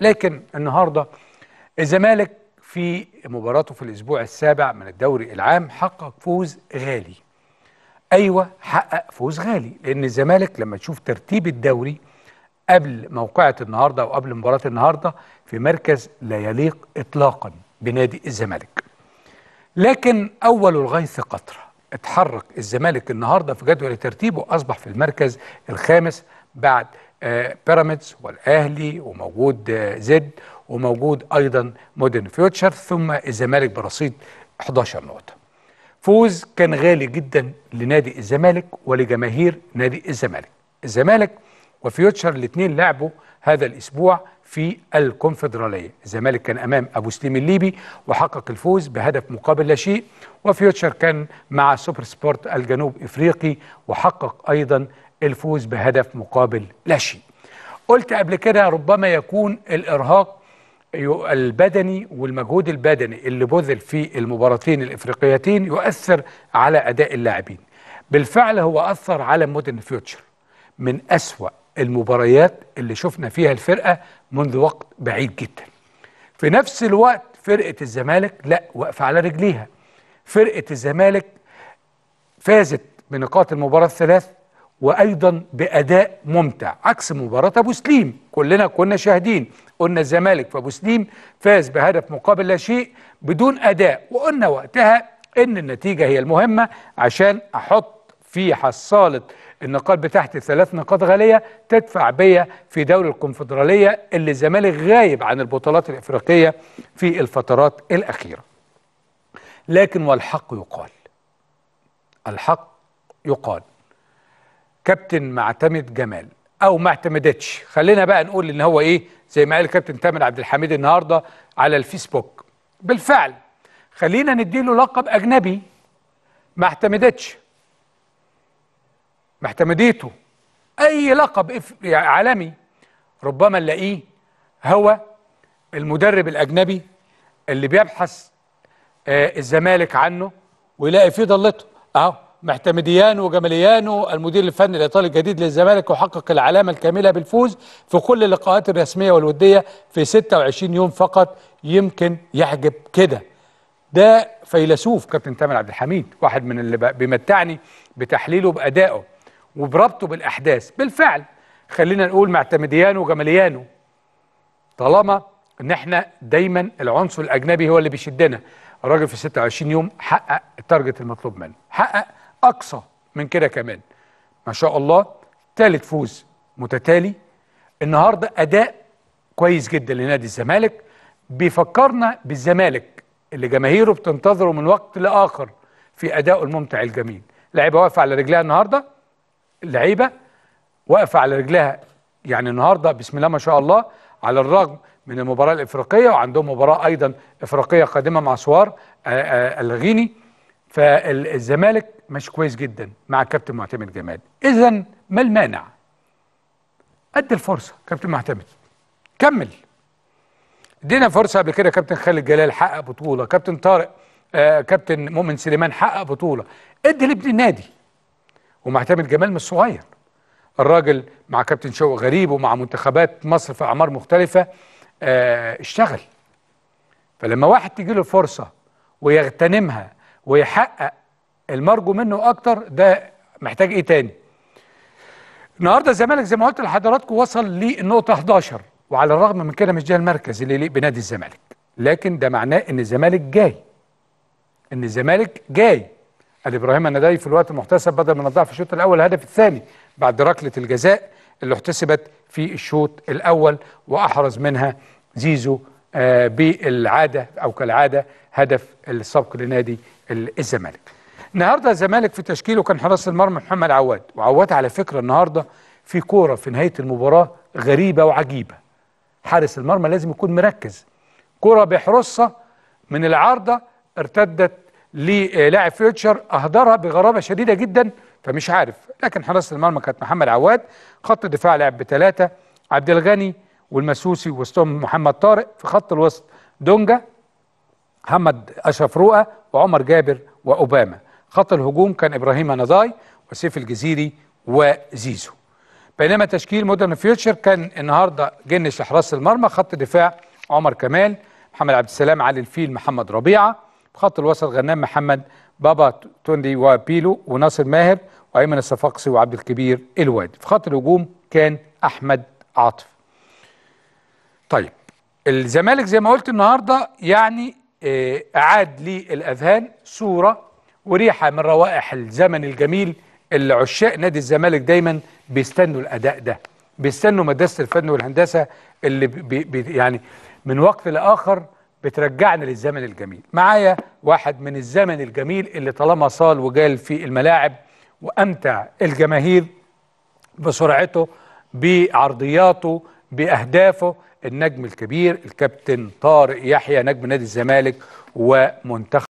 لكن النهارده الزمالك في مباراته في الاسبوع السابع من الدوري العام حقق فوز غالي ايوه حقق فوز غالي لان الزمالك لما تشوف ترتيب الدوري قبل موقعة النهارده او قبل مباراه النهارده في مركز لا يليق اطلاقا بنادي الزمالك لكن اول الغيث قطره اتحرك الزمالك النهارده في جدول ترتيبه اصبح في المركز الخامس بعد بيراميدز والاهلي وموجود زد وموجود ايضا مودرن فيوتشر ثم الزمالك برصيد 11 نقطه فوز كان غالي جدا لنادي الزمالك ولجماهير نادي الزمالك الزمالك وفيوتشر الاثنين لعبوا هذا الاسبوع في الكونفدراليه الزمالك كان امام ابو سليم الليبي وحقق الفوز بهدف مقابل لا شيء وفيوتشر كان مع سوبر سبورت الجنوب افريقي وحقق ايضا الفوز بهدف مقابل لا شيء قلت قبل كده ربما يكون الإرهاق البدني والمجهود البدني اللي بذل في المباراتين الإفريقيتين يؤثر على أداء اللاعبين بالفعل هو أثر على مودرن فيوتشر من أسوأ المباريات اللي شفنا فيها الفرقة منذ وقت بعيد جدا في نفس الوقت فرقة الزمالك لا واقفة على رجليها فرقة الزمالك فازت بنقاط المباراة الثلاث وايضا باداء ممتع عكس مباراه ابو سليم كلنا كنا شاهدين قلنا الزمالك فابو سليم فاز بهدف مقابل لا شيء بدون اداء وقلنا وقتها ان النتيجه هي المهمه عشان احط في حصاله النقاط بتاعتي ثلاث نقاط غاليه تدفع بيا في دوري الكونفدراليه اللي الزمالك غايب عن البطولات الافريقيه في الفترات الاخيره. لكن والحق يقال. الحق يقال كابتن معتمد جمال او ما اعتمدتش خلينا بقى نقول ان هو ايه زي ما قال كابتن تامر عبد الحميد النهارده على الفيسبوك بالفعل خلينا نديله لقب اجنبي ما اعتمدتش ما اعتمديته اي لقب عالمي ربما نلاقيه هو المدرب الاجنبي اللي بيبحث آه الزمالك عنه ويلاقي فيه ضلته اهو محتمديانو وجماليانو المدير الفني الايطالي الجديد للزمالك وحقق العلامه الكامله بالفوز في كل اللقاءات الرسميه والوديه في 26 يوم فقط يمكن يحجب كده ده فيلسوف كابتن تامر عبد الحميد واحد من اللي بيمتعني بتحليله بادائه وبربطه بالاحداث بالفعل خلينا نقول معتمديانو وجماليانو طالما ان احنا دايما العنصر الاجنبي هو اللي بيشدنا الراجل في 26 يوم حقق التارجت المطلوب منه حقق أقصى من كده كمان ما شاء الله ثالث فوز متتالي النهارده أداء كويس جدا لنادي الزمالك بيفكرنا بالزمالك اللي جماهيره بتنتظره من وقت لآخر في أدائه الممتع الجميل لعيبة واقفة على رجلها النهاردة لعيبة واقفة على رجلها يعني النهاردة بسم الله ما شاء الله على الرغم من المباراة الإفريقية وعندهم مباراة أيضا إفريقية قادمة مع سوار آه، آه، الغيني فالزمالك مش كويس جدا مع كابتن معتمد جمال اذا ما المانع ادي الفرصه كابتن معتمد كمل ادينا فرصه قبل كده كابتن خالد جلال حقق بطوله كابتن طارق آه كابتن مؤمن سليمان حقق بطوله ادي لابن النادي ومعتمد جمال مش صغير الراجل مع كابتن شوق غريب ومع منتخبات مصر في اعمار مختلفه آه اشتغل فلما واحد تجيله له فرصه ويغتنمها ويحقق المرجو منه اكتر ده محتاج ايه تاني النهارده الزمالك زي ما قلت لحضراتكم وصل للنقطه 11 وعلى الرغم من كده مش ده المركز اللي يليق بنادي الزمالك لكن ده معناه ان الزمالك جاي ان الزمالك جاي قال ابراهيم النداي في الوقت المحتسب بدل ما الضعف في الشوط الاول الهدف الثاني بعد ركله الجزاء اللي احتسبت في الشوط الاول واحرز منها زيزو آه بالعاده او كالعاده هدف السبق لنادي الزمالك النهارده الزمالك في تشكيله كان حراس المرمى محمد عواد وعواد على فكره النهارده في كوره في نهايه المباراه غريبه وعجيبه حارس المرمى لازم يكون مركز كوره بيحرصها من العارضه ارتدت للاعب فيوتشر اهدرها بغرابه شديده جدا فمش عارف لكن حراسه المرمى كانت محمد عواد خط الدفاع لعب بثلاثه عبد الغني والمسوسي وسطهم محمد طارق في خط الوسط دونجا محمد اشرف رؤى وعمر جابر واوباما خط الهجوم كان إبراهيم نضاي وسيف الجزيري وزيزو بينما تشكيل مودرن فيوتشر كان النهارده جنش لحراس المرمى خط الدفاع عمر كمال محمد عبد السلام علي الفيل محمد ربيعه خط الوسط غنام محمد بابا توندي وبيلو وناصر ماهر وايمن الصفاقسي وعبد الكبير الواد في خط الهجوم كان احمد عاطف طيب الزمالك زي ما قلت النهارده يعني آه، اعاد للاذهان صوره وريحه من روائح الزمن الجميل اللي عشاق نادي الزمالك دايما بيستنوا الاداء ده بيستنوا مدرسه الفن والهندسه اللي بي بي يعني من وقت لاخر بترجعنا للزمن الجميل معايا واحد من الزمن الجميل اللي طالما صال وجال في الملاعب وامتع الجماهير بسرعته بعرضياته باهدافه النجم الكبير الكابتن طارق يحيى نجم نادي الزمالك ومنتخب